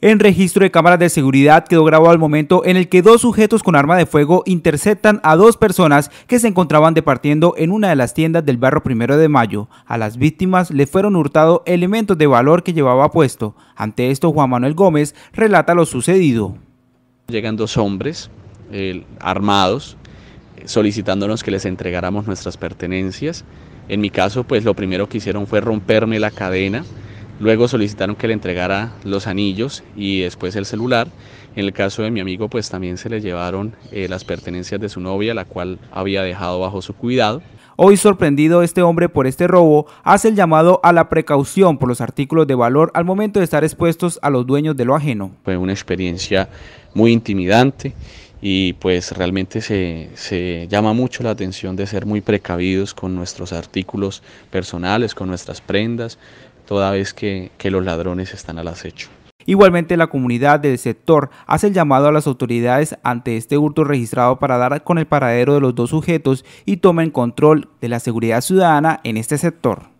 En registro de cámaras de seguridad quedó grabado el momento en el que dos sujetos con arma de fuego interceptan a dos personas que se encontraban departiendo en una de las tiendas del barrio Primero de Mayo. A las víctimas le fueron hurtados elementos de valor que llevaba puesto. Ante esto, Juan Manuel Gómez relata lo sucedido. Llegan dos hombres eh, armados eh, solicitándonos que les entregáramos nuestras pertenencias. En mi caso, pues lo primero que hicieron fue romperme la cadena Luego solicitaron que le entregara los anillos y después el celular. En el caso de mi amigo, pues también se le llevaron eh, las pertenencias de su novia, la cual había dejado bajo su cuidado. Hoy sorprendido este hombre por este robo, hace el llamado a la precaución por los artículos de valor al momento de estar expuestos a los dueños de lo ajeno. Fue una experiencia muy intimidante y pues realmente se, llama mucho la atención de ser muy precavidos con nuestros artículos personales, con nuestras prendas, toda vez que, que los ladrones están al acecho. Igualmente la comunidad del sector hace el llamado a las autoridades ante este hurto registrado para dar con el paradero de los dos sujetos y tomen control de la seguridad ciudadana en este sector.